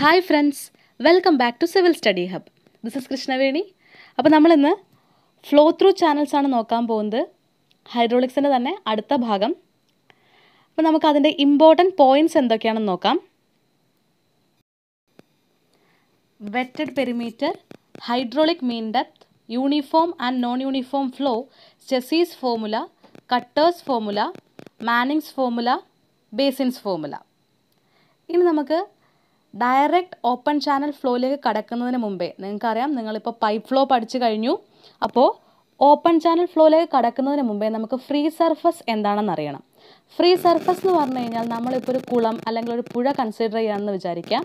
hi friends welcome back to civil study hub this is Krishnaveni അപ്പോൾ നമ്മളിന്ന് flow through channels ആണ് നോക്കാൻ പോകുന്നത് ഹൈഡ്രോളിക്സിൻ്റെ തന്നെ അടുത്ത ഭാഗം അപ്പോൾ നമുക്ക് അതിൻ്റെ ഇമ്പോർട്ടൻറ്റ് പോയിൻറ്റ്സ് എന്തൊക്കെയാണെന്ന് നോക്കാം wetted perimeter hydraulic mean depth uniform and non uniform flow Chezy's formula Kutter's formula Manning's formula Bazin's formula ഇനി നമുക്ക് ഡയറക്റ്റ് ഓപ്പൺ ചാനൽ ഫ്ലോയിലേക്ക് കടക്കുന്നതിന് മുമ്പേ നിങ്ങൾക്കറിയാം നിങ്ങളിപ്പോൾ പൈപ്പ് ഫ്ലോ പഠിച്ചു കഴിഞ്ഞു അപ്പോൾ ഓപ്പൺ ചാനൽ ഫ്ലോയിലേക്ക് കടക്കുന്നതിന് മുമ്പേ നമുക്ക് ഫ്രീ സർഫസ് എന്താണെന്ന് അറിയണം ഫ്രീ സർഫസ് എന്ന് പറഞ്ഞു കഴിഞ്ഞാൽ നമ്മളിപ്പോൾ ഒരു കുളം അല്ലെങ്കിൽ ഒരു പുഴ കൺസിഡർ ചെയ്യാമെന്ന് വിചാരിക്കാം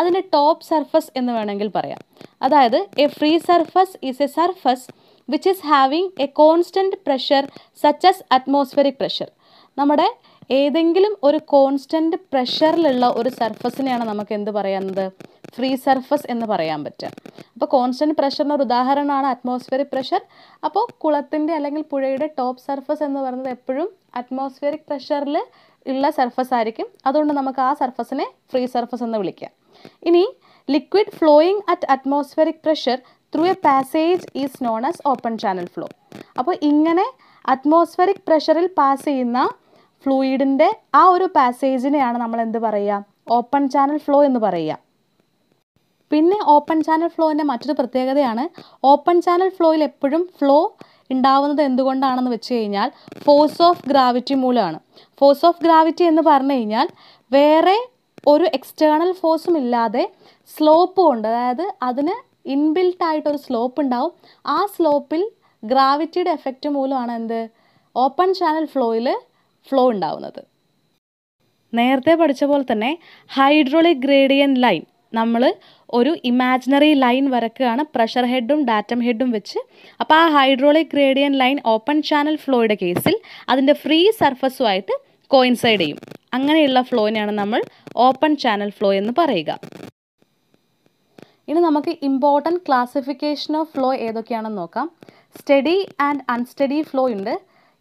അതിൻ്റെ ടോപ്പ് സർഫസ് എന്ന് വേണമെങ്കിൽ പറയാം അതായത് a free surface is a surface which is having a constant pressure such as atmospheric pressure നമ്മുടെ ഏതെങ്കിലും ഒരു കോൺസ്റ്റൻറ്റ് പ്രഷറിലുള്ള ഒരു സർഫസിനെയാണ് നമുക്ക് എന്ത് പറയുന്നത് ഫ്രീ സർഫസ് എന്ന് പറയാൻ പറ്റുക അപ്പോൾ കോൺസ്റ്റൻറ്റ് പ്രഷറിന് ഒരു ഉദാഹരണമാണ് അറ്റ്മോസ്ഫിയറിക് പ്രഷർ അപ്പോൾ കുളത്തിൻ്റെ അല്ലെങ്കിൽ പുഴയുടെ ടോപ്പ് സർഫസ് എന്ന് പറയുന്നത് എപ്പോഴും അറ്റ്മോസ്ഫിയറിക് പ്രഷറിൽ ഉള്ള സർഫസ് ആയിരിക്കും അതുകൊണ്ട് നമുക്ക് ആ സർഫസിനെ ഫ്രീ സർഫസ് എന്ന് വിളിക്കാം ഇനി liquid flowing at atmospheric pressure through a passage is known as open channel flow അപ്പോൾ ഇങ്ങനെ അറ്റ്മോസ്ഫിയറിക് പ്രഷറിൽ പാസ് ചെയ്യുന്ന ഫ്ലൂയിഡിൻ്റെ ആ ഒരു പാസേജിനെയാണ് നമ്മൾ എന്ത് പറയുക ഓപ്പൺ ചാനൽ ഫ്ലോ എന്ന് പറയുക പിന്നെ ഓപ്പൺ ചാനൽ ഫ്ലോയിൻ്റെ മറ്റൊരു പ്രത്യേകതയാണ് ഓപ്പൺ ചാനൽ ഫ്ലോയിൽ എപ്പോഴും ഫ്ലോ ഉണ്ടാവുന്നത് എന്തുകൊണ്ടാണെന്ന് വെച്ച് കഴിഞ്ഞാൽ ഫോഴ്സ് ഓഫ് ഗ്രാവിറ്റി മൂലമാണ് ഫോഴ്സ് ഓഫ് ഗ്രാവിറ്റി എന്ന് പറഞ്ഞു കഴിഞ്ഞാൽ വേറെ ഒരു എക്സ്റ്റേണൽ ഫോഴ്സും ഇല്ലാതെ സ്ലോപ്പ് ഉണ്ട് അതായത് അതിന് ഇൻബിൽട്ട് ഒരു സ്ലോപ്പ് ഉണ്ടാവും ആ സ്ലോപ്പിൽ ഗ്രാവിറ്റിയുടെ എഫക്റ്റ് മൂലമാണ് എന്ത് ഓപ്പൺ ചാനൽ ഫ്ലോയിൽ ഫ്ലോ ഉണ്ടാവുന്നത് നേരത്തെ പഠിച്ച പോലെ തന്നെ ഹൈഡ്രോളിക് ഗ്രേഡിയൻ ലൈൻ നമ്മൾ ഒരു ഇമാജിനറി ലൈൻ വരക്കുകയാണ് പ്രഷർ ഹെഡും ഡാറ്റം ഹെഡും വെച്ച് അപ്പോൾ ആ hydraulic gradient line open channel ഫ്ലോയുടെ കേസിൽ അതിൻ്റെ ഫ്രീ സർഫസുമായിട്ട് കോയിൻസൈഡ് ചെയ്യും അങ്ങനെയുള്ള ഫ്ലോയിനെയാണ് നമ്മൾ ഓപ്പൺ ചാനൽ ഫ്ലോ എന്ന് പറയുക ഇനി നമുക്ക് ഇമ്പോർട്ടൻറ്റ് ക്ലാസിഫിക്കേഷൻ ഓഫ് ഫ്ലോ ഏതൊക്കെയാണെന്ന് നോക്കാം സ്റ്റഡി ആൻഡ് അൺസ്റ്റഡി ഫ്ലോ ഉണ്ട്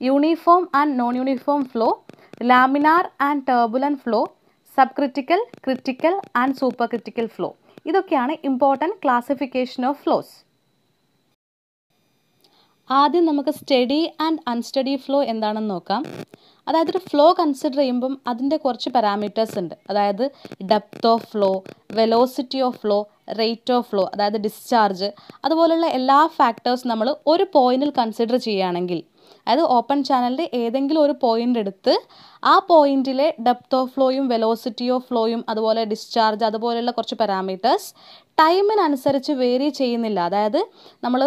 uniform and non uniform flow laminar and turbulent flow subcritical critical and supercritical flow ഇതൊക്കെയാണ് ഇമ്പോർട്ടൻറ്റ് ക്ലാസിഫിക്കേഷൻ ഓഫ് ഫ്ലോസ് ആദ്യം നമുക്ക് സ്റ്റഡി ആൻഡ് അൺസ്റ്റഡി ഫ്ലോ എന്താണെന്ന് നോക്കാം അതായത് ഒരു ഫ്ലോ കൺസിഡർ ചെയ്യുമ്പം അതിൻ്റെ കുറച്ച് പാരാമീറ്റേഴ്സ് ഉണ്ട് അതായത് depth of flow velocity of flow rate of flow അതായത് ഡിസ്ചാർജ് അതുപോലുള്ള എല്ലാ ഫാക്ടേഴ്സ് നമ്മൾ ഒരു പോയിന്റിൽ കൺസിഡർ ചെയ്യുകയാണെങ്കിൽ അതായത് ഓപ്പൺ ചാനലിൻ്റെ ഏതെങ്കിലും ഒരു പോയിൻ്റ് എടുത്ത് ആ പോയിൻറ്റിലെ ഡെപ്ത് ഓഫ് ഫ്ലോയും വെലോസിറ്റി ഓഫ് ഫ്ലോയും അതുപോലെ ഡിസ്ചാർജ് അതുപോലെയുള്ള കുറച്ച് പാരാമീറ്റേഴ്സ് ടൈമിനനുസരിച്ച് വേരി ചെയ്യുന്നില്ല അതായത് നമ്മൾ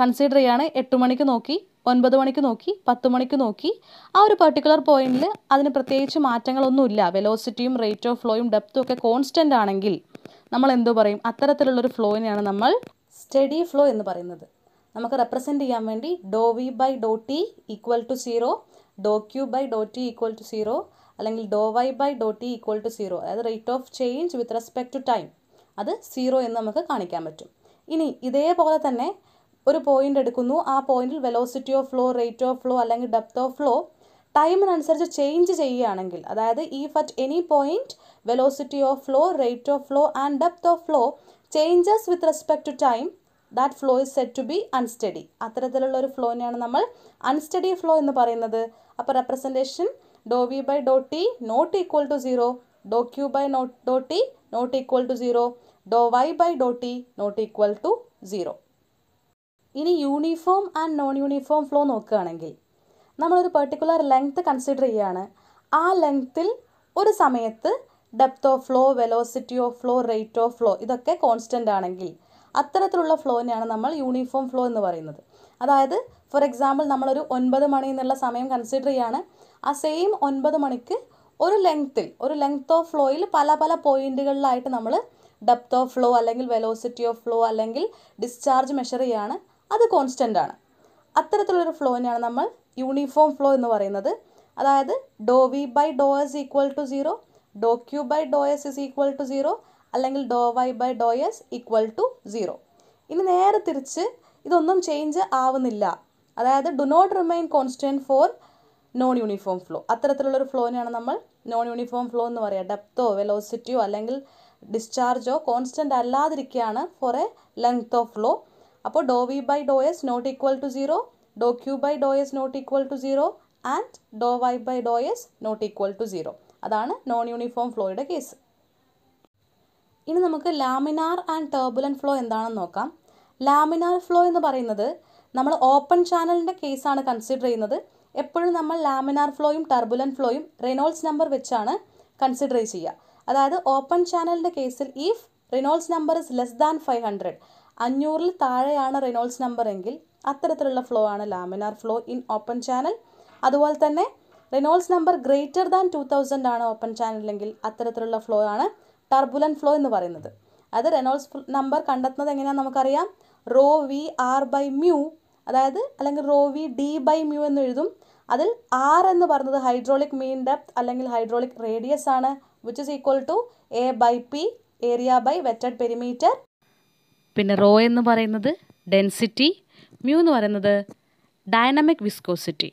കൺസിഡർ ചെയ്യാണ് എട്ട് മണിക്ക് നോക്കി ഒൻപത് മണിക്ക് നോക്കി പത്ത് മണിക്ക് നോക്കി ആ ഒരു പെർട്ടിക്കുലർ പോയിന്റിൽ അതിന് പ്രത്യേകിച്ച് മാറ്റങ്ങളൊന്നുമില്ല വെലോസിറ്റിയും റേറ്റ് ഓഫ് ഫ്ലോയും ഡെപ്തും ഒക്കെ കോൺസ്റ്റൻ്റ് ആണെങ്കിൽ നമ്മൾ എന്തോ പറയും അത്തരത്തിലുള്ളൊരു ഫ്ലോയിനെയാണ് നമ്മൾ സ്റ്റഡി ഫ്ലോ എന്ന് പറയുന്നത് നമുക്ക് റെപ്രസെൻ്റ് ചെയ്യാൻ വേണ്ടി do v by do t equal to zero do q by do t equal to zero അല്ലെങ്കിൽ do y by do t equal to zero അതായത് rate of change with respect to time അത് zero എന്ന് നമുക്ക് കാണിക്കാൻ പറ്റും ഇനി ഇതേപോലെ തന്നെ ഒരു പോയിന്റ് എടുക്കുന്നു ആ പോയിന്റിൽ velocity of flow rate of flow അല്ലെങ്കിൽ ഡെപ്ത് ഓഫ് ഫ്ലോ ടൈമിനനുസരിച്ച് ചേഞ്ച് ചെയ്യുകയാണെങ്കിൽ അതായത് ഈ ഫറ്റ് any point velocity of flow rate of flow and depth of flow changes with respect to time that flow is set to be unsteady അത്തരത്തിലുള്ള ഒരു ഫ്ലോനെയാണ് നമ്മൾ അൺസ്റ്റഡി ഫ്ലോ എന്ന് പറയുന്നത് അപ്പോൾ representation do v by do t not equal to zero do q by not do t not equal to zero do y by do t not equal to zero ഇനി uniform and non uniform flow നോക്കുകയാണെങ്കിൽ നമ്മളൊരു particular length consider ചെയ്യുകയാണ് ആ ലെങ്ത്തിൽ ഒരു സമയത്ത് depth of flow velocity of flow rate of flow ഇതൊക്കെ constant ആണെങ്കിൽ അത്തരത്തിലുള്ള ഫ്ലോനെയാണ് നമ്മൾ യൂണിഫോം ഫ്ലോ എന്ന് പറയുന്നത് അതായത് ഫോർ എക്സാമ്പിൾ നമ്മളൊരു ഒൻപത് മണി എന്നുള്ള സമയം കൺസിഡർ ചെയ്യുകയാണ് ആ സെയിം ഒൻപത് മണിക്ക് ഒരു ലെങ്ത്തിൽ ഒരു ലെങ്ത് ഓഫ് ഫ്ലോയിൽ പല പല പോയിന്റുകളിലായിട്ട് നമ്മൾ ഡെപ്ത് ഓഫ് ഫ്ലോ അല്ലെങ്കിൽ വെലോസിറ്റി ഓഫ് ഫ്ലോ അല്ലെങ്കിൽ ഡിസ്ചാർജ് മെഷർ ചെയ്യുകയാണ് അത് കോൺസ്റ്റൻ്റ് ആണ് അത്തരത്തിലുള്ളൊരു ഫ്ലോനെയാണ് നമ്മൾ യൂണിഫോം ഫ്ലോ എന്ന് പറയുന്നത് അതായത് do v by do s equal to zero do q by do s is equal to zero അല്ലെങ്കിൽ do y by do s equal to zero ഇനി നേരെ തിരിച്ച് ഇതൊന്നും ചേഞ്ച് ആവുന്നില്ല അതായത് do not remain constant for non uniform flow അത്തരത്തിലുള്ളൊരു ഫ്ലോനെയാണ് നമ്മൾ നോൺ യൂണിഫോം ഫ്ലോ എന്ന് പറയുക ഡെപ്തോ വെലോസിറ്റിയോ അല്ലെങ്കിൽ ഡിസ്ചാർജോ കോൺസ്റ്റൻ്റ് അല്ലാതിരിക്കുകയാണ് for a length of flow അപ്പോൾ do v by do s not equal to zero do q by do s not equal to zero and do y by do s not equal to zero അതാണ് non uniform ഫ്ലോയുടെ case ഇനി നമുക്ക് laminar and turbulent flow എന്താണെന്ന് നോക്കാം laminar flow എന്ന് പറയുന്നത് നമ്മൾ open ചാനലിൻ്റെ കേസാണ് കൺസിഡർ ചെയ്യുന്നത് എപ്പോഴും നമ്മൾ ലാമിനാർ ഫ്ലോയും ടർബുലൻ ഫ്ലോയും റിനോൾസ് നമ്പർ വെച്ചാണ് കൺസിഡർ ചെയ്യുക അതായത് ഓപ്പൺ ചാനലിൻ്റെ കേസിൽ if Reynolds number is less than five hundred അഞ്ഞൂറിൽ താഴെയാണ് റിനോൾസ് നമ്പർ എങ്കിൽ അത്തരത്തിലുള്ള ഫ്ലോ ആണ് laminar flow in open channel അതുപോലെ തന്നെ Reynolds number greater than two thousand ആണ് ഓപ്പൺ ചാനലിലെങ്കിൽ അത്തരത്തിലുള്ള ഫ്ലോ ആണ് ടർബുലൻ ഫ്ലോ എന്ന് പറയുന്നത് അത് റെനോൾസ് നമ്പർ കണ്ടെത്തുന്നത് എങ്ങനെയാണെന്ന് നമുക്കറിയാം rho v r by mu അതായത് അല്ലെങ്കിൽ rho v d by mu എന്ന് എഴുതും അതിൽ ആർ എന്ന് പറയുന്നത് ഹൈഡ്രോളിക് മീൻ ഡെപ്ത് അല്ലെങ്കിൽ ഹൈഡ്രോളിക് റേഡിയസ് ആണ് which is equal to a by p area by wetted perimeter പിന്നെ റോ എന്ന് പറയുന്നത് ഡെൻസിറ്റി മ്യൂ എന്ന് പറയുന്നത് ഡൈനാമിക് വിസ്കോസിറ്റി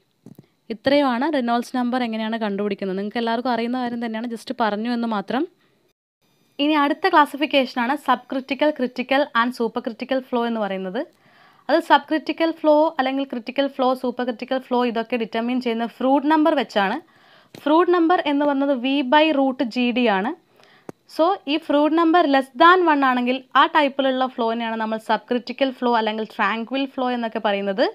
ഇത്രയുമാണ് റെനോൾസ് നമ്പർ എങ്ങനെയാണ് കണ്ടുപിടിക്കുന്നത് നിങ്ങൾക്ക് എല്ലാവർക്കും അറിയുന്ന കാര്യം തന്നെയാണ് ജസ്റ്റ് പറഞ്ഞു എന്ന് മാത്രം ഇനി അടുത്ത ക്ലാസിഫിക്കേഷനാണ് subcritical critical and supercritical flow എന്ന് പറയുന്നത് അത് സബ് ക്രിറ്റിക്കൽ ഫ്ലോ അല്ലെങ്കിൽ critical flow supercritical flow ഇതൊക്കെ ഡിറ്റർമിൻ ചെയ്യുന്ന ഫ്രൂഡ് നമ്പർ വെച്ചാണ് ഫ്രൂഡ് നമ്പർ എന്ന് പറഞ്ഞത് v by root g d ആണ് സോ ഈ Froude number less than one ആണെങ്കിൽ ആ ടൈപ്പിലുള്ള ഫ്ലോനെയാണ് നമ്മൾ സബ് ക്രിറ്റിക്കൽ ഫ്ലോ അല്ലെങ്കിൽ ട്രാങ്ക്വിൽ ഫ്ലോ എന്നൊക്കെ പറയുന്നത്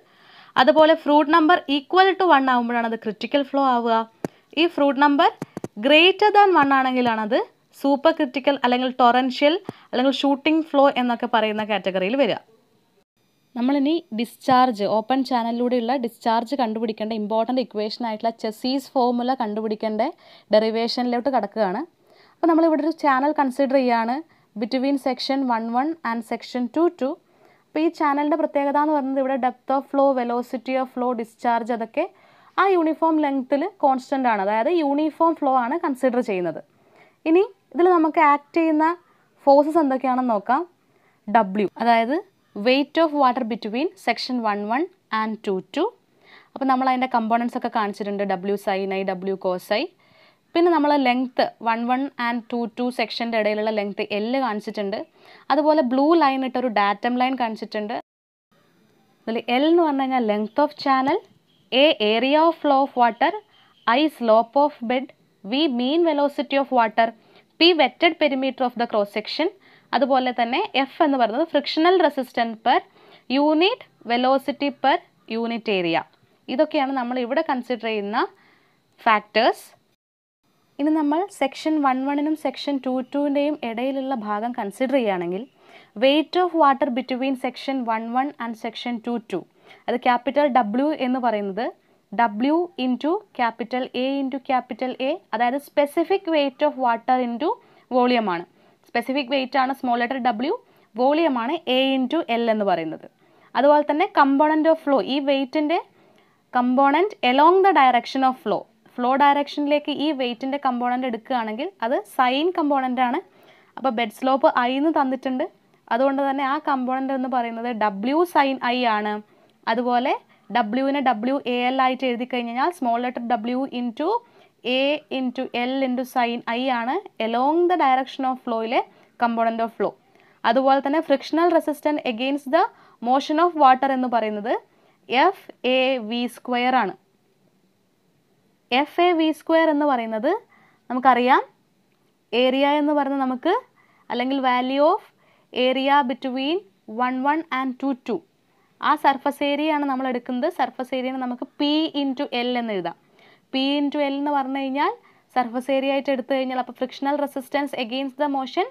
അതുപോലെ Froude number equal to one ആകുമ്പോഴാണ് അത് ക്രിറ്റിക്കൽ ഫ്ലോ ആവുക ഈ Froude number greater than one ആണെങ്കിലാണത് സൂപ്പർ ക്രിട്ടിക്കൽ അല്ലെങ്കിൽ ടൊറൻഷ്യൽ അല്ലെങ്കിൽ ഷൂട്ടിംഗ് ഫ്ലോ എന്നൊക്കെ പറയുന്ന കാറ്റഗറിയിൽ വരിക നമ്മളിനി ഡിസ്ചാർജ് ഓപ്പൺ ചാനലിലൂടെയുള്ള ഡിസ്ചാർജ് കണ്ടുപിടിക്കേണ്ട ഇമ്പോർട്ടൻ്റ് ഇക്വേഷൻ ആയിട്ടുള്ള ചെസീസ് ഫോമുല കണ്ടുപിടിക്കേണ്ട ഡെറിവേഷനിലോട്ട് കടക്കുകയാണ് അപ്പോൾ നമ്മളിവിടെ ഒരു ചാനൽ കൺസിഡർ ചെയ്യുകയാണ് between section one one and section two two അപ്പോൾ ഈ ചാനലിൻ്റെ പ്രത്യേകത എന്ന് പറയുന്നത് ഇവിടെ depth of flow velocity of flow discharge അതൊക്കെ ആ യൂണിഫോം ലെങ്ത്തിൽ കോൺസ്റ്റൻ്റ് ആണ് അതായത് യൂണിഫോം ഫ്ലോ ആണ് കൺസിഡർ ചെയ്യുന്നത് ഇനി ഇതിൽ നമുക്ക് ആക്ട് ചെയ്യുന്ന ഫോഴ്സസ് എന്തൊക്കെയാണെന്ന് നോക്കാം ഡബ്ല്യു അതായത് weight of water between section one one and two two അപ്പോൾ നമ്മൾ അതിൻ്റെ കമ്പോണൻസ് ഒക്കെ കാണിച്ചിട്ടുണ്ട് W sine I W cos i പിന്നെ നമ്മൾ length one one and two two സെക്ഷൻ്റെ ഇടയിലുള്ള ലെങ്ത്ത് എല്ല് കാണിച്ചിട്ടുണ്ട് അതുപോലെ ബ്ലൂ ലൈൻ ഇട്ടൊരു ഡാറ്റം ലൈൻ കാണിച്ചിട്ടുണ്ട് അതിൽ എൽ എന്ന് പറഞ്ഞു കഴിഞ്ഞാൽ length of channel A area of flow of water I slope of bed V mean velocity of water P wetted perimeter of the cross section അതുപോലെ തന്നെ എഫ് എന്ന് പറയുന്നത് frictional resistance per unit velocity per unit area ഇതൊക്കെയാണ് നമ്മൾ ഇവിടെ consider ചെയ്യുന്ന factors ഇനി നമ്മൾ സെക്ഷൻ വൺ വണ്ണിനും സെക്ഷൻ ടു ടുവിൻ്റെയും ഇടയിലുള്ള ഭാഗം കൺസിഡർ ചെയ്യുകയാണെങ്കിൽ weight of water between section one one and section two two അത് ക്യാപിറ്റൽ ഡബ്ല്യു എന്ന് പറയുന്നത് ഡബ്ല്യു into capital a into capital a അതായത് specific weight of water into വോളിയമാണ് സ്പെസിഫിക് വെയിറ്റ് ആണ് സ്മോൾ ലെറ്റർ ഡബ്ല്യു വോളിയമാണ് എ ഇൻറ്റു എൽ എന്ന് പറയുന്നത് അതുപോലെ തന്നെ കമ്പോണൻറ്റ് ഓഫ് ഫ്ലോ ഈ വെയിറ്റിൻ്റെ component along the direction of flow flow ഡയറക്ഷനിലേക്ക് ഈ വെയിറ്റിൻ്റെ കമ്പോണൻറ്റ് എടുക്കുകയാണെങ്കിൽ അത് സൈൻ കമ്പോണൻ്റ് ആണ് അപ്പോൾ ബെഡ് സ്ലോപ്പ് ഐ എന്ന് തന്നിട്ടുണ്ട് അതുകൊണ്ട് തന്നെ ആ കമ്പോണൻ്റ് എന്ന് പറയുന്നത് ഡബ്ല്യു സൈൻ ഐ ആണ് അതുപോലെ ഡബ്ല്യൂവിനെ ഡബ്ല്യു എ എൽ ആയിട്ട് എഴുതി കഴിഞ്ഞാൽ സ്മോൾ ലെറ്റർ ഡബ്ല്യു to a to l to sine i ആണ് എലോങ് ദ ഡയറക്ഷൻ ഓഫ് ഫ്ലോയിലെ കമ്പോണൻ്റ് ഓഫ് ഫ്ലോ അതുപോലെ തന്നെ frictional resistant against the motion of water എന്ന് പറയുന്നത് എഫ് എ വി സ്ക്വയർ ആണ് എഫ് എ വി സ്ക്വയർ എന്ന് പറയുന്നത് നമുക്കറിയാം ഏരിയ എന്ന് പറയുന്നത് നമുക്ക് അല്ലെങ്കിൽ value of area between one one and two two ആ സർഫസ് ഏരിയയാണ് നമ്മൾ എടുക്കുന്നത് സർഫസ് ഏരിയനെ നമുക്ക് പി ടു എൽ എന്ന് എഴുതാം പി ടു എൽ എന്ന് പറഞ്ഞു കഴിഞ്ഞാൽ സർഫസ് ഏരിയ ആയിട്ട് എടുത്തു കഴിഞ്ഞാൽ അപ്പോൾ frictional resistance against the motion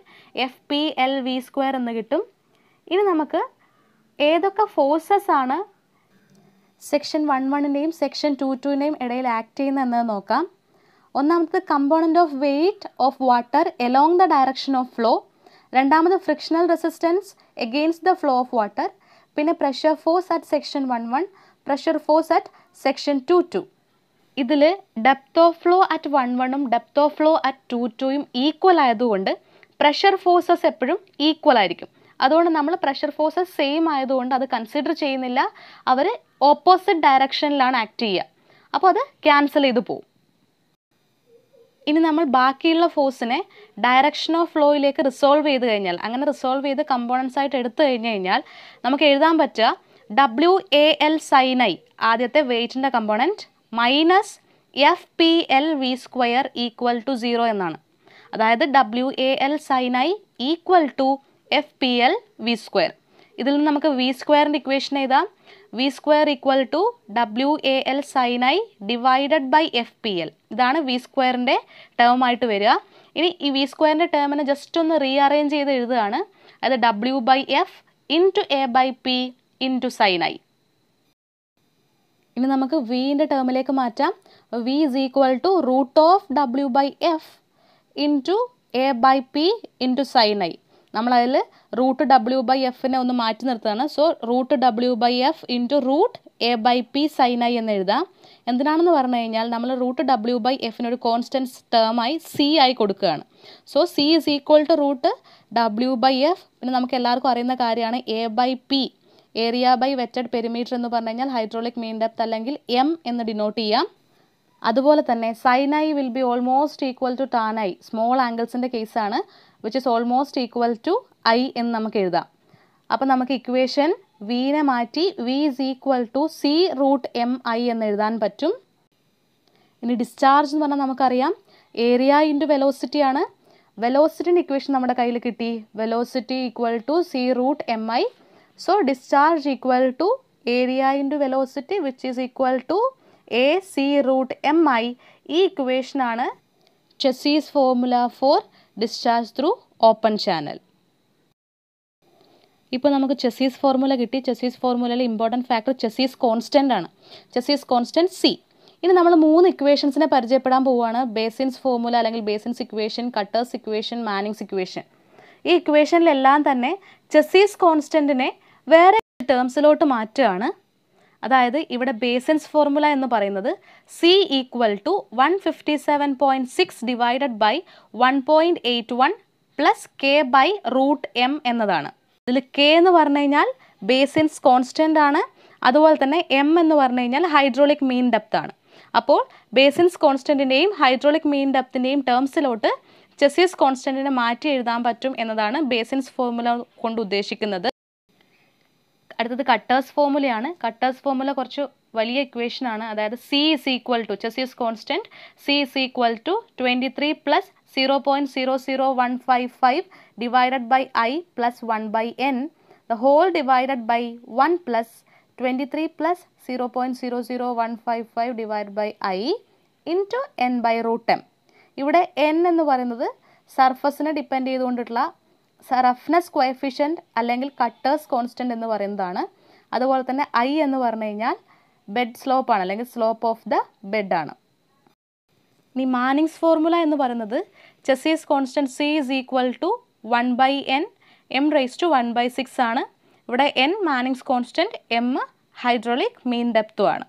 f p l v square എന്ന് കിട്ടും ഇനി നമുക്ക് ഏതൊക്കെ ഫോഴ്സസ് ആണ് സെക്ഷൻ വൺ വണ്ണിൻ്റെയും സെക്ഷൻ ടു ടുവിൻ്റെയും ഇടയിൽ ആക്ട് ചെയ്യുന്ന എന്നത് നോക്കാം ഒന്നാമത്തത് component of weight of water along the direction of flow രണ്ടാമത് frictional resistance against the flow of water പിന്നെ pressure force at section one one pressure force at section two two ഇതിൽ depth of flow at one വണ്ണും depth of flow at two ടുയും equal ആയതുകൊണ്ട് pressure forces എപ്പോഴും equal ആയിരിക്കും അതുകൊണ്ട് നമ്മൾ pressure forces same ആയതുകൊണ്ട് അത് കൺസിഡർ ചെയ്യുന്നില്ല അവർ ഓപ്പോസിറ്റ് ഡയറക്ഷനിലാണ് ആക്ട് ചെയ്യുക അപ്പോൾ അത് ക്യാൻസൽ ചെയ്ത് പോകും ഇനി നമ്മൾ ബാക്കിയുള്ള ഫോഴ്സിനെ ഡയറക്ഷൻ ഓഫ് ഫ്ലോയിലേക്ക് റിസോൾവ് ചെയ്ത് കഴിഞ്ഞാൽ അങ്ങനെ റിസോൾവ് ചെയ്ത് കമ്പോണൻസ് ആയിട്ട് എടുത്തു കഴിഞ്ഞ് കഴിഞ്ഞാൽ നമുക്ക് എഴുതാൻ പറ്റുക ഡബ്ല്യു എ എൽ സൈനൈ ആദ്യത്തെ വെയ്റ്റിൻ്റെ component minus f p l v square equal to zero എന്നാണ് അതായത് ഡബ്ല്യു a l sine i equal to f p l v square ഇതിൽ നിന്ന് നമുക്ക് വി സ്ക്വയറിൻ്റെ ഇക്വേഷൻ എഴുതാം വി സ്ക്വയർ ഈക്വൽ ടു ഡബ്ല്യു a l sine i divided by f p l ഇതാണ് വി സ്ക്വയറിൻ്റെ ടേമായിട്ട് വരിക ഇനി ഈ വി സ്ക്വയറിൻ്റെ ടേമിനെ ജസ്റ്റ് ഒന്ന് റീഅറേഞ്ച് ചെയ്ത് എഴുതുകയാണ് അത് ഡബ്ല്യു by f into a by p into sine i ഇനി നമുക്ക് വിൻ്റെ ടേമിലേക്ക് മാറ്റാം v is equal to root of ഡബ്ല്യു by f into a by p into sine i നമ്മളതിൽ റൂട്ട് ഡബ്ല്യു ബൈ എഫിനെ ഒന്ന് മാറ്റി നിർത്തുകയാണ് സോ റൂട്ട് ഡബ്ല്യു by f into root a by p sine i എന്ന് എഴുതാം എന്തിനാണെന്ന് പറഞ്ഞു കഴിഞ്ഞാൽ നമ്മൾ റൂട്ട് ഡബ്ല്യു ബൈ എഫിനൊരു കോൺസ്റ്റൻസ് ടേമായി സി ആയി കൊടുക്കുകയാണ് so c is equal to root ഡബ്ല്യു ബൈ എഫ് പിന്നെ നമുക്ക് എല്ലാവർക്കും അറിയുന്ന കാര്യമാണ് a by p area by wetted perimeter എന്ന് പറഞ്ഞു കഴിഞ്ഞാൽ ഹൈഡ്രോളിക് മെയിൻ ഡെപ്ത് അല്ലെങ്കിൽ എം എന്ന് ഡിനോട്ട് ചെയ്യാം അതുപോലെ തന്നെ sine i will be almost equal to tan i small ആംഗിൾസിൻ്റെ കേസാണ് which is almost equal to i എന്ന് നമുക്ക് എഴുതാം അപ്പം നമുക്ക് ഇക്വേഷൻ വിനെ മാറ്റി v is equal to C root M I എന്ന് എഴുതാൻ പറ്റും ഇനി ഡിസ്ചാർജ് എന്ന് പറഞ്ഞാൽ നമുക്കറിയാം ഏരിയ ഇൻറ്റു വെലോസിറ്റി ആണ് വെലോസിറ്റിൻ്റെ ഇക്വേഷൻ നമ്മുടെ കയ്യിൽ കിട്ടി velocity equal to C root M I so discharge equal to area into velocity which is equal to A C root M I ഈ ഇക്വേഷനാണ് Chezy's formula for discharge through open channel ഇപ്പോൾ നമുക്ക് Chezy's formula കിട്ടി Chezy's ഫോർമുലയിൽ important factor Chezy's constant ആണ് Chezy's constant C ഇനി നമ്മൾ മൂന്ന് ഇക്വേഷൻസിനെ പരിചയപ്പെടാൻ പോവുകയാണ് ബേസിൻസ് ഫോർമുല അല്ലെങ്കിൽ Bazin's equation Kutter's equation Manning's equation ഈ ഇക്വേഷനിലെല്ലാം തന്നെ ചെസീസ് കോൺസ്റ്റൻറ്റിനെ വേറെ ടേംസിലോട്ട് മാറ്റുകയാണ് അതായത് ഇവിടെ ബേസിൻസ് ഫോർമുല എന്ന് പറയുന്നത് C equal to one fifty seven point six divided by one point eight one plus K by root M എന്നതാണ് ഇതിൽ കെ എന്ന് പറഞ്ഞു കഴിഞ്ഞാൽ ബേസിൻസ് കോൺസ്റ്റൻ്റ് ആണ് അതുപോലെ തന്നെ എം എന്ന് പറഞ്ഞു കഴിഞ്ഞാൽ ഹൈഡ്രോളിക് മീൻ ഡെപ്ത് ആണ് അപ്പോൾ ബേസിൻസ് കോൺസ്റ്റൻറ്റിൻ്റെയും ഹൈഡ്രോളിക് മീൻ ഡെപ്തിൻ്റെയും ടേംസിലോട്ട് ചെസിയസ് കോൺസ്റ്റൻറ്റിനെ മാറ്റി എഴുതാൻ പറ്റും എന്നതാണ് ബേസിൻസ് ഫോർമുല കൊണ്ട് ഉദ്ദേശിക്കുന്നത് അടുത്തത് കട്ടേഴ്സ് ഫോമുലയാണ് കട്ടേഴ്സ് ഫോമുല കുറച്ച് വലിയ ഇക്വേഷൻ ആണ് അതായത് C is equal to Chezy Chezy's constant C is equal to twenty three plus zero point zero zero one five five divided by I plus one by N the whole divided by one plus twenty three plus zero point zero zero one five five divide by I into N by root M ഇവിടെ N എന്ന് പറയുന്നത് സർഫസിനെ depend ചെയ്തുകൊണ്ടിട്ടുള്ള roughness coefficient അല്ലെങ്കിൽ Kutter's constant എന്ന് പറയുന്നതാണ് അതുപോലെ തന്നെ ഐ എന്ന് പറഞ്ഞു കഴിഞ്ഞാൽ ബെഡ് സ്ലോപ്പാണ് അല്ലെങ്കിൽ സ്ലോപ്പ് ഓഫ് ദ ബെഡാണ് ഇനി മാനിങ്സ് ഫോർമുല എന്ന് പറയുന്നത് Chezy's constant C is equal to one by N M raise to one by six ആണ് ഇവിടെ N Manning's constant M hydraulic mean ഡെപ്തും ആണ്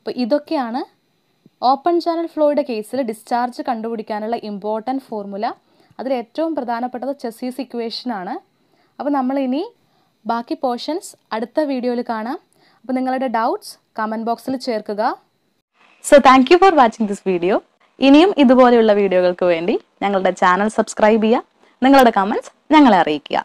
അപ്പോൾ ഇതൊക്കെയാണ് ഓപ്പൺ ചാനൽ ഫ്ലോയുടെ കേസിൽ ഡിസ്ചാർജ് കണ്ടുപിടിക്കാനുള്ള ഇമ്പോർട്ടൻറ്റ് ഫോർമുല അതിൽ ഏറ്റവും പ്രധാനപ്പെട്ടത് ചെസ്സീസ് ഇക്വേഷനാണ് അപ്പോൾ നമ്മളിനി ബാക്കി പോർഷൻസ് അടുത്ത വീഡിയോയിൽ കാണാം അപ്പോൾ നിങ്ങളുടെ ഡൗട്ട്സ് കമൻറ്റ് ബോക്സിൽ ചേർക്കുക so thank you for watching this video ഇനിയും ഇതുപോലെയുള്ള വീഡിയോകൾക്ക് വേണ്ടി ഞങ്ങളുടെ ചാനൽ സബ്സ്ക്രൈബ് ചെയ്യുക നിങ്ങളുടെ കമൻറ്റ്സ് ഞങ്ങളെ അറിയിക്കുക